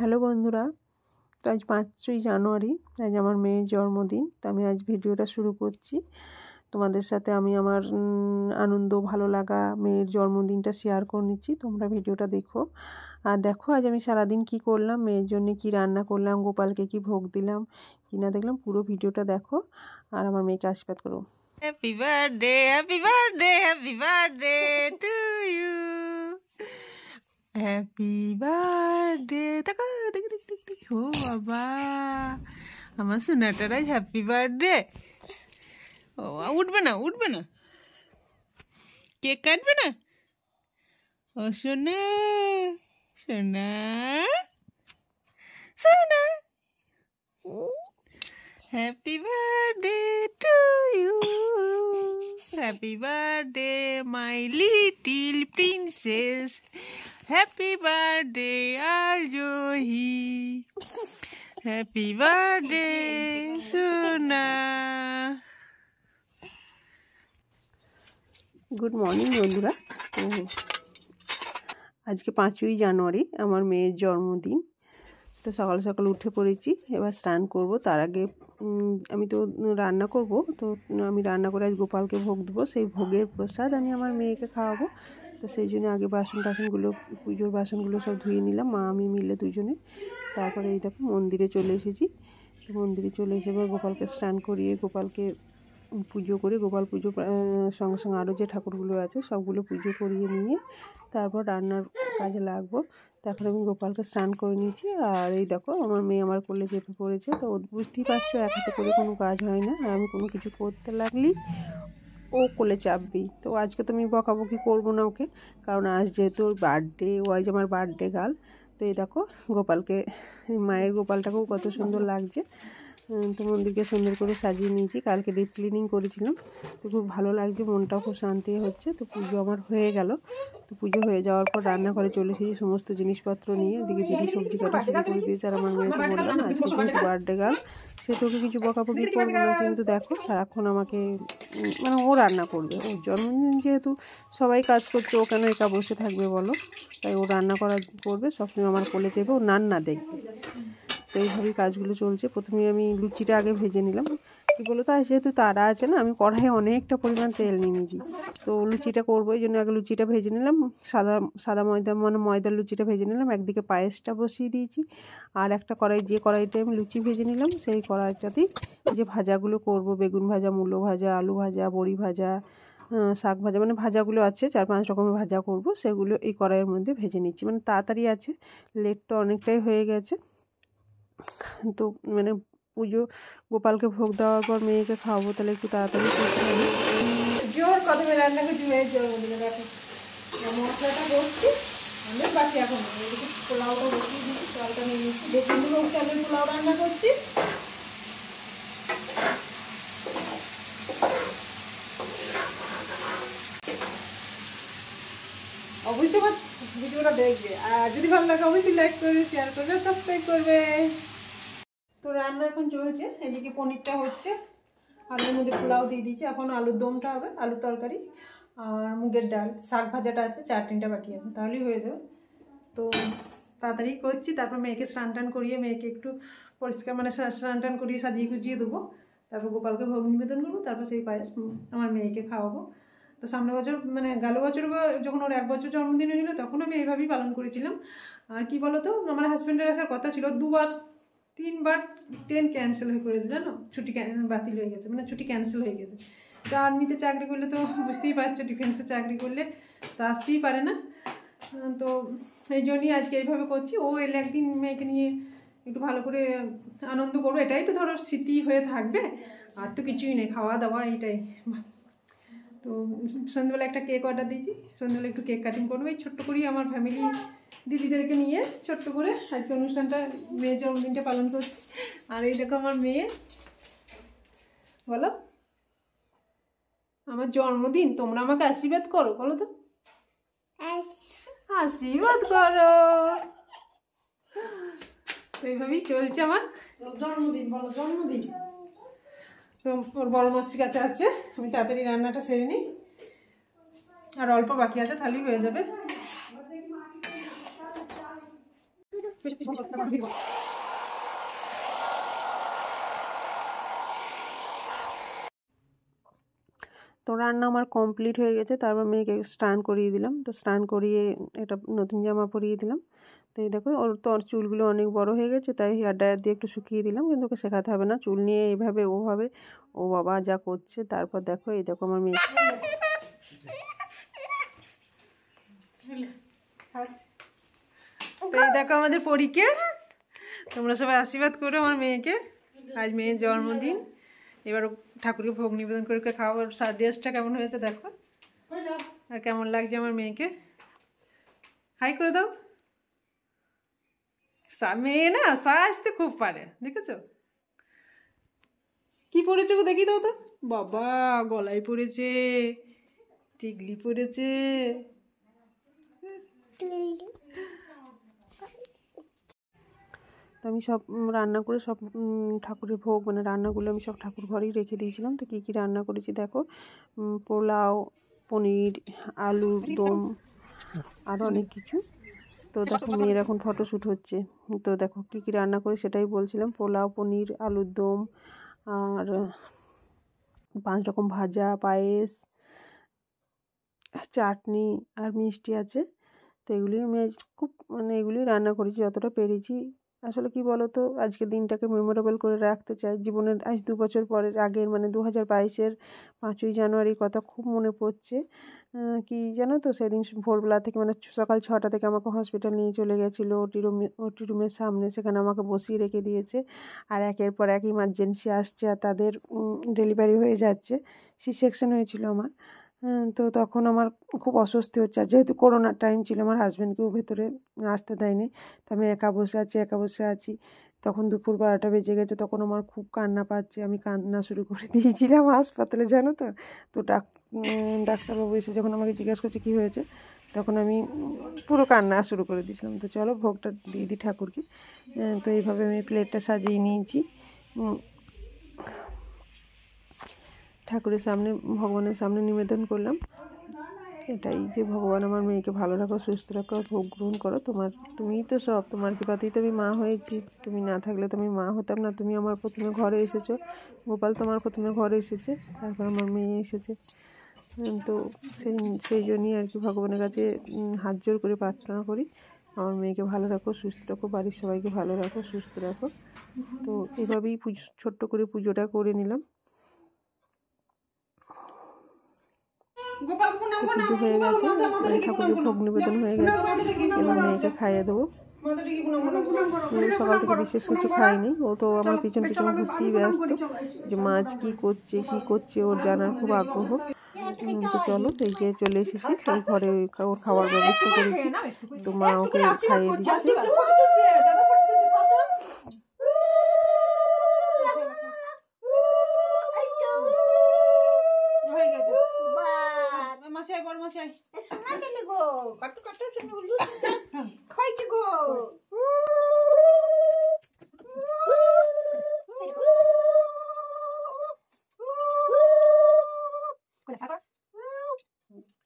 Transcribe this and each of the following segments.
Hello বন্ধুরা তো আজ পাঁচই জানুয়ারি আজ আমার মেয়ের জন্মদিন তো আমি আজ ভিডিওটা শুরু করছি তোমাদের সাথে আমি আমার আনন্দ ভালো লাগা মেয়ের জন্মদিনটা শেয়ার করে নিচ্ছি তোমরা ভিডিওটা দেখো আর দেখো আজ আমি সারাদিন কি করলাম মেয়ের জন্য কি রান্না করলাম গোপালকে কি ভোগ দিলাম কি না দেখলাম পুরো ভিডিওটা দেখো আর আমার মেয়েকে আশীর্বাদ করো happy birthday happy birthday happy birthday to you Happy birthday. देखो देख देख देख देख हो बाबा আমার সোনাটার আজ হ্যাপি বার্থডে ও উঠবে না উঠবে না কেক কাটবে না ও সোনা সোনা সোনা happy birthday to you happy birthday my little princess happy birthday आरजूही हैप्पी बर्थडे सुना गुड मॉर्निंग বন্ধুরা আজকে 5 জানুয়ারি আমার মেয়ের জন্মদিন তো সকাল সকাল উঠে পড়েছি এবার স্ট্যান্ড করব তার আগে আমি তো রান্না করব তো আমি রান্না করে गोपालকে ভোগ দেব সেই ভোগের প্রসাদ আমি আমার মেয়েকে খাওয়াবো তো সেই জন্য আগে বাসন টাসনগুলো পুজোর বাসনগুলো সব ধুয়ে নিলাম মা আমি মিলে দুজনে তারপরে এই দেখো মন্দিরে চলে এসেছি তো মন্দিরে চলে এসে এবার গোপালকে স্নান করিয়ে গোপালকে পুজো করে গোপাল পুজো সঙ্গে সঙ্গে আরও যে ঠাকুরগুলো আছে সবগুলো পুজো করিয়ে নিয়ে তারপর রান্নার কাজে লাগবো তারপরে আমি গোপালকে স্নান করে নিয়েছি আর এই দেখো আমার মেয়ে আমার কোলে চেপে পড়েছে তো বুঝতেই পারছো এক হাতে করে কোনো কাজ হয় না আর আমি কোনো কিছু করতে লাগলি ও কোলে চাপবেই তো আজকে তো আমি বকাবকি করবো না ওকে কারণ আজ যেহেতু ওর বার্থডে ও আজ আমার বার্থডে গাল তো এই দেখো গোপালকে মায়ের গোপালটাকেও কত সুন্দর লাগছে তো মন্দিরকে সুন্দর করে সাজিয়ে নিয়েছি কালকে ডিপ ক্লিনিং করেছিলাম তো খুব ভালো লাগছে মনটাও খুব শান্তি হচ্ছে তো পুজো আমার হয়ে গেল তো পুজো হয়ে যাওয়ার পর রান্নাঘরে চলে এসেছি সমস্ত জিনিসপত্র নিয়ে দিকে দিদি সবজি কাটা শুরু করে দিয়েছে আর আমার মেয়েকে বললাম আজকে কিন্তু বার্থডে গার্ল তোকে কিছু বকাবকি করবে না কিন্তু দেখো সারাক্ষণ আমাকে মানে ও রান্না করবে ওর জন্মদিন যেহেতু সবাই কাজ করছে ও কেন একা বসে থাকবে বলো তাই ও রান্না করা করবে সবসময় আমার কোলে চেপে ও না দেখবে তো এইভাবেই কাজগুলো চলছে প্রথমে আমি লুচিটা আগে ভেজে নিলাম কী বলো তো যেহেতু তারা আছে না আমি কড়াইয়ে অনেকটা পরিমাণ তেল নিয়ে নিয়েছি তো লুচিটা করবো এই জন্য আগে লুচিটা ভেজে নিলাম সাদা সাদা ময়দা মানে ময়দার লুচিটা ভেজে নিলাম একদিকে পায়েসটা বসিয়ে দিয়েছি আর একটা কড়াই যে কড়াইটা আমি লুচি ভেজে নিলাম সেই কড়াইটাতেই যে ভাজাগুলো করব বেগুন ভাজা মূলো ভাজা আলু ভাজা বড়ি ভাজা শাক ভাজা মানে ভাজাগুলো আছে চার পাঁচ রকমের ভাজা করব সেগুলো এই কড়াইয়ের মধ্যে ভেজে নিচ্ছি মানে তাড়াতাড়ি আছে লেট তো অনেকটাই হয়ে গেছে তো মানে পুজো গোপালকে ভোগ দেওয়ার পর মেয়েকে খাওয়াবো তাহলে একটু তাড়াতাড়ি করতে হবে জোর কদমে রান্না করছি মেয়ের জোর বলে মশলাটা বসছি অবশ্যই ভিডিওটা দেখবে আর যদি ভালো লাগে অবশ্যই লাইক করবে শেয়ার করবে সাবস্ক্রাইব করবে তো রান্না এখন চলছে এদিকে পনিরটা হচ্ছে আলুর মধ্যে পোলাও দিয়ে দিয়েছি এখন আলুর দমটা হবে আলুর তরকারি আর মুগের ডাল শাক ভাজাটা আছে চাটনিটা বাকি আছে তাহলেই হয়ে যাবে তো তাড়াতাড়ি করছি তারপর মেয়েকে স্নান টান করিয়ে মেয়েকে একটু পরিষ্কার মানে স্নান টান করিয়ে সাজিয়ে গুজিয়ে দেবো তারপর গোপালকে ভোগ নিবেদন করবো তারপর সেই পায়েস আমার মেয়েকে খাওয়াবো তো সামনে বছর মানে গেল বছর বা যখন ওর এক বছর জন্মদিন হয়েছিল তখন আমি এইভাবেই পালন করেছিলাম আর কি বলতো আমার হাজব্যান্ডের আসার কথা ছিল দুবার তিনবার ট্রেন ক্যান্সেল হয়ে করেছে জানো ছুটি বাতিল হয়ে গেছে মানে ছুটি ক্যান্সেল হয়ে গেছে তো আর্মিতে চাকরি করলে তো বুঝতেই পারছো ডিফেন্সে চাকরি করলে তো আসতেই পারে না তো এই জন্যই আজকে এইভাবে করছি ও এলে একদিন মেয়েকে নিয়ে একটু ভালো করে আনন্দ করবো এটাই তো ধরো স্মৃতি হয়ে থাকবে আর তো কিছুই নেই খাওয়া দাওয়া এইটাই তো সন্ধ্যেবেলা একটা কেক অর্ডার দিয়েছি সন্ধ্যেবেলা একটু কেক কাটিং করবো এই ছোট্ট করেই আমার ফ্যামিলি দিদিদেরকে নিয়ে ছোট্ট করে আজকে অনুষ্ঠানটা মেয়ের জন্মদিনটা পালন করছি আর এই দেখো আমার মেয়ে বলো আমার জন্মদিন তোমরা আমাকে আশীর্বাদ করো বলো তো আশীর্বাদ করো এইভাবেই চলছে আমার জন্মদিন বলো জন্মদিন তো ওর বড় মাসির কাছে আছে আমি তাড়াতাড়ি রান্নাটা সেরে নিই আর অল্প বাকি আছে তাহলেই হয়ে যাবে তো রান্না আমার কমপ্লিট হয়ে গেছে তারপর মেয়েকে স্নান করিয়ে দিলাম তো স্নান করিয়ে এটা নতুন জামা পরিয়ে দিলাম তো এই দেখো ওর তো চুলগুলো অনেক বড় হয়ে গেছে তাই হেয়ার ড্রায়ার দিয়ে একটু শুকিয়ে দিলাম কিন্তু ওকে শেখাতে হবে না চুল নিয়ে এইভাবে ওভাবে ও বাবা যা করছে তারপর দেখো এই দেখো আমার মেয়ে এই দেখো আমাদের পরীকে তোমরা সবাই আশীর্বাদ করো আমার মেয়েকে আজ মেয়ের জন্মদিন এবার ঠাকুরকে ভোগ নিবেদন করে খাওয়ার ড্রেসটা কেমন হয়েছে দেখো আর কেমন লাগছে আমার মেয়েকে হাই করে দাও মেয়ে না সাজতে খুব পারে দেখেছো কি পরেছে দেখি দাও তো বাবা গলায় পড়েছে টিকলি পড়েছে তো আমি সব রান্না করে সব ঠাকুরের ভোগ মানে রান্নাগুলো আমি সব ঠাকুর ঘরেই রেখে দিয়েছিলাম তো কী কী রান্না করেছি দেখো পোলাও পনির আলুর দম আরও অনেক কিছু তো দেখো মেয়ের এখন ফটোশ্যুট হচ্ছে তো দেখো কী কী রান্না করে সেটাই বলছিলাম পোলাও পনির আলুর দম আর পাঁচ রকম ভাজা পায়েস চাটনি আর মিষ্টি আছে তো এগুলি আমি খুব মানে এগুলি রান্না করেছি যতটা পেরেছি আসলে কি বলতো আজকে দিনটাকে মেমোরেবল করে রাখতে চাই জীবনের আজ দু বছর পরের আগের মানে দু হাজার বাইশের পাঁচই জানুয়ারির কথা খুব মনে পড়ছে কি জানো তো সেদিন ভোরবেলা থেকে মানে সকাল ছটা থেকে আমাকে হসপিটাল নিয়ে চলে গেছিলো ওটি রুমে ওটি রুমের সামনে সেখানে আমাকে বসিয়ে রেখে দিয়েছে আর একের পর এক ইমার্জেন্সি আসছে আর তাদের ডেলিভারি হয়ে যাচ্ছে সি সেকশন হয়েছিল আমার তো তখন আমার খুব অস্বস্তি হচ্ছে আর যেহেতু করোনার টাইম ছিল আমার হাজব্যান্ডকেও ভেতরে আসতে দেয়নি তো আমি একা বসে আছি একা বসে আছি তখন দুপুর বারোটা বেজে গেছে তখন আমার খুব কান্না পাচ্ছে আমি কান্না শুরু করে দিয়েছিলাম হাসপাতালে জানো তো তো ডাক ডাক্তারবাবু এসে যখন আমাকে জিজ্ঞেস করছে কী হয়েছে তখন আমি পুরো কান্না শুরু করে দিয়েছিলাম তো চলো ভোগটা দিয়ে দিই ঠাকুরকে তো এইভাবে আমি প্লেটটা সাজিয়ে নিয়েছি ঠাকুরের সামনে ভগবানের সামনে নিবেদন করলাম এটাই যে ভগবান আমার মেয়েকে ভালো রাখো সুস্থ রাখো ভোগ গ্রহণ করো তোমার তুমিই তো সব তোমার কৃপাতেই তো আমি মা হয়েছি তুমি না থাকলে তো আমি মা হতাম না তুমি আমার প্রথমে ঘরে এসেছো গোপাল তোমার প্রথমে ঘরে এসেছে তারপর আমার মেয়ে এসেছে তো সেই সেই জন্যই আর কি ভগবানের কাছে হাত জোর করে প্রার্থনা করি আমার মেয়েকে ভালো রাখো সুস্থ রাখো বাড়ির সবাইকে ভালো রাখো সুস্থ রাখো তো এভাবেই পুজো ছোট্ট করে পুজোটা করে নিলাম ঠাকুরের ভোগ নিবেদন হয়ে গেছে এবার মেয়েকে খাইয়ে দেবো সকাল থেকে বিশেষ কিছু খাইনি ও তো আমার পিছন পিছন ঘুরতেই ব্যস্ত যে মাছ কি করছে কি করছে ওর জানার খুব আগ্রহ তো চলো এই যে চলে এসেছি এই ঘরে ওর খাওয়ার ব্যবস্থা করেছি তো মা ওকে খাইয়ে দিচ্ছে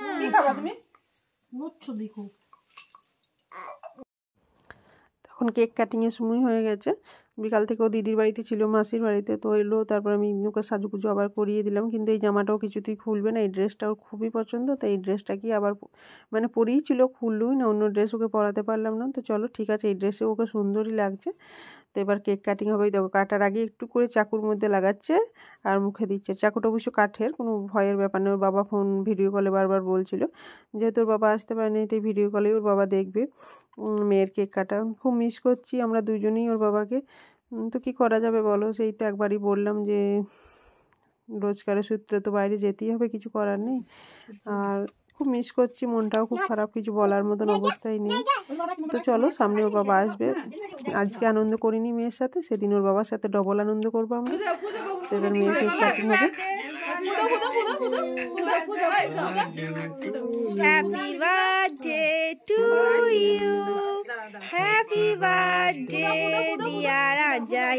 তখন কেক কাটিংয়ে সময় হয়ে গেছে বিকাল থেকেও দিদির বাড়িতে ছিল মাসির বাড়িতে তো এলো তারপর আমি ইবনুকে সাজুগুজু আবার করিয়ে দিলাম কিন্তু এই জামাটাও কিছুতেই খুলবে না এই ড্রেসটা ওর খুবই পছন্দ তো এই ড্রেসটা কি আবার মানে পরেই ছিল খুললই না অন্য ড্রেস ওকে পরাতে পারলাম না তো চলো ঠিক আছে এই ড্রেসে ওকে সুন্দরই লাগছে তো এবার কেক কাটিং হবে দেখো কাটার আগে একটু করে চাকুর মধ্যে লাগাচ্ছে আর মুখে দিচ্ছে চাকুটা অবশ্য কাঠের কোনো ভয়ের ব্যাপার নেই ওর বাবা ফোন ভিডিও কলে বারবার বলছিল যেহেতু ওর বাবা আসতে পারেনি তাই ভিডিও কলে ওর বাবা দেখবে মেয়ের কেক কাটা খুব মিস করছি আমরা দুজনেই ওর বাবাকে তো কি করা যাবে বলো সেই তো একবারই বললাম যে রোজগারের সূত্রে তো বাইরে যেতেই হবে কিছু করার নেই আর খুব মিস করছি মনটাও খুব খারাপ কিছু বলার মতন অবস্থায় নেই তো চলো সামনে ওর বাবা আসবে আজকে আনন্দ করিনি মেয়ের সাথে সেদিন ওর বাবার সাথে ডবল আনন্দ করবো আমরা এবার মেয়ে কেক হবে Happy birthday to you. Happy birthday, dear Ajay.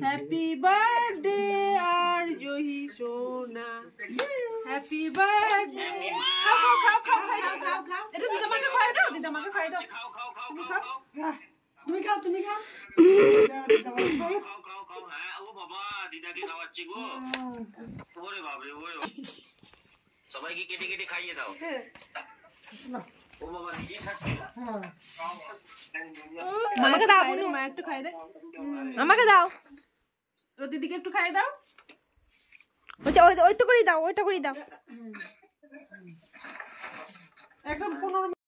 Happy birthday আর জহি সোনা হ্যাপি বার্থডে খাও খাও খাও খাও খাও খাও এটা দিদামাকে খাই দাও দিদামাকে খাই দাও তুমি খাও তুমি খাও তুমি খাও সবাইকে কেটে কেটে খাইয়ে দাও ও বাবা নিজে খাচ্ছে আমাকে দাও আমাকে দাও দিদিকে একটু খাইয়ে দাও ওই তো করে দাও ওইটা করে দাও এখন পনেরো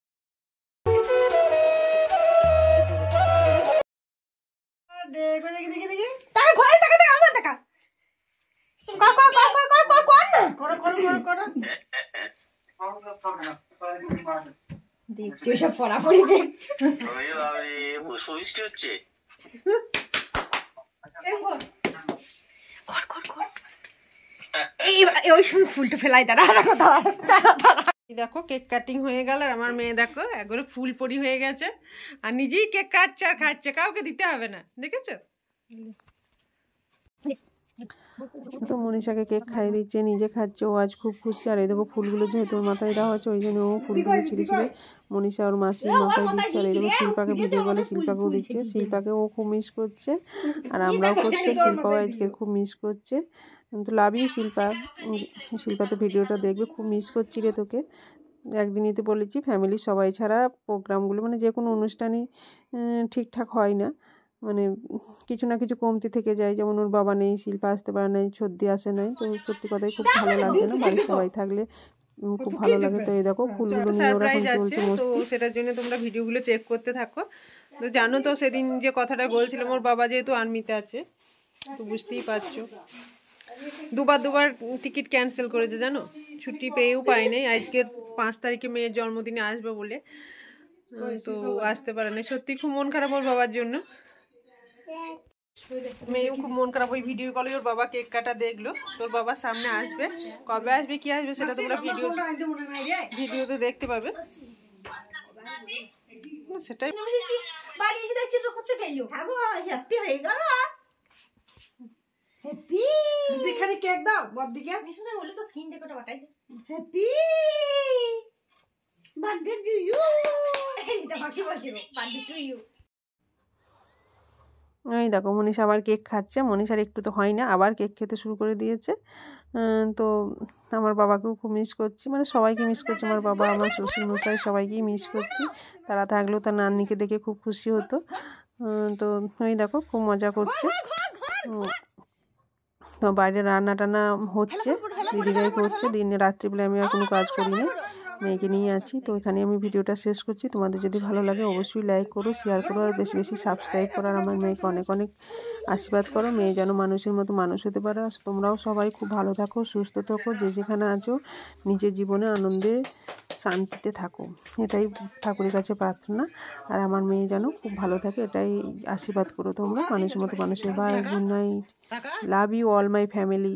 দেখছি ওইসব পড়াপড়ি দেখছি হচ্ছে ওই সময় ফুলটা ফেলাই দাঁড়া দাঁড়া দেখো কেক কাটিং হয়ে গেল আর আমার মেয়ে দেখো একবারে ফুল পরি হয়ে গেছে আর নিজেই কেক কাটছে আর খাচ্ছে কাউকে দিতে হবে না দেখেছো তো মনীষাকে কেক খাইয়ে দিচ্ছে নিজে খাচ্ছে ও আজ খুব খুশি আর এই দেখো ফুলগুলো যেহেতু ওর মাথায় দেওয়া হচ্ছে ওই জন্য ও ফুলগুলো ছিঁড়ে ছিঁড়ে মনীষা ওর মাসির মাথায় দিচ্ছে আর এই দেখো শিল্পাকে ভিডিও বলে শিল্পাকেও দিচ্ছে ও খুব মিস করছে আর আমরাও করছে শিল্পাও আজকে খুব মিস করছে তো লাভই শিল্পা শিল্পা তো ভিডিওটা দেখবে খুব মিস করছি রে তোকে একদিনই তো বলেছি ফ্যামিলির সবাই ছাড়া প্রোগ্রামগুলো মানে যে কোনো অনুষ্ঠানই ঠিকঠাক হয় না মানে কিছু না কিছু কমতি থেকে যায় যেমন ওর বাবা নেই শিল্পা আসতে পারে নাই সর্দি আসে নাই তো সত্যি কথাই খুব ভালো লাগছে না বাড়ির সবাই থাকলে খুব ভালো লাগে তো এই দেখো হ্যাঁ, ফুলগুলো সারপ্রাইজ আছে তো সেটার জন্য তোমরা ভিডিওগুলো চেক করতে থাকো তো জানো তো সেদিন যে কথাটা বলছিলাম ওর বাবা যেহেতু আর্মিতে আছে তো বুঝতেই পারছো দুবার দুবার টিকিট ক্যান্সেল করেছে জানো ছুটি পেয়েও নাই আজকে পাঁচ তারিখে মেয়ের জন্মদিনে আসবে বলে তো আসতে পারে না সত্যি খুব মন খারাপ ওর বাবার জন্য মেয়েও খুব মন খারাপ ওই ভিডিও কলে ওর বাবা কেক কাটা দেখলো তোর বাবা সামনে আসবে কবে আসবে কি আসবে সেটা তোমরা ভিডিও ভিডিওতে দেখতে পাবে সেটাই বাড়ি এসে দেখছি তো করতে গেলো হ্যাপি হয়ে গেল হ্যাপি এখানে কেক দাও বদ্দিকে ভীষণ বলে তো স্কিন ডেকোটা বাটাই হ্যাপি বার্থডে টু ইউ এই তো বাকি বলছিল বার্থডে টু ইউ এই দেখো মনীষা আবার কেক খাচ্ছে মনীষার একটু তো হয় না আবার কেক খেতে শুরু করে দিয়েছে তো আমার বাবাকেও খুব মিস করছি মানে সবাইকে মিস করছি আমার বাবা আমার শ্বশুর মশাই সবাইকেই মিস করছি তারা থাকলেও তার নান্নিকে দেখে খুব খুশি হতো তো ওই দেখো খুব মজা করছে তো বাইরে রান্না টানা হচ্ছে দিদিভাই করছে দিন রাত্রিবেলা আমি আর কোনো কাজ করিনি মেয়েকে নিয়ে আছি তো এখানে আমি ভিডিওটা শেষ করছি তোমাদের যদি ভালো লাগে অবশ্যই লাইক করো শেয়ার করো আর বেশি বেশি সাবস্ক্রাইব করো আর আমার মেয়েকে অনেক অনেক আশীর্বাদ করো মেয়ে যেন মানুষের মতো মানুষ হতে পারে তোমরাও সবাই খুব ভালো থাকো সুস্থ থাকো যে যেখানে আছো নিজের জীবনে আনন্দে শান্তিতে থাকো এটাই ঠাকুরের কাছে প্রার্থনা আর আমার মেয়ে যেন খুব ভালো থাকে এটাই আশীর্বাদ করো তোমরা মানুষের মতো মানুষের ভাই good night love you all my family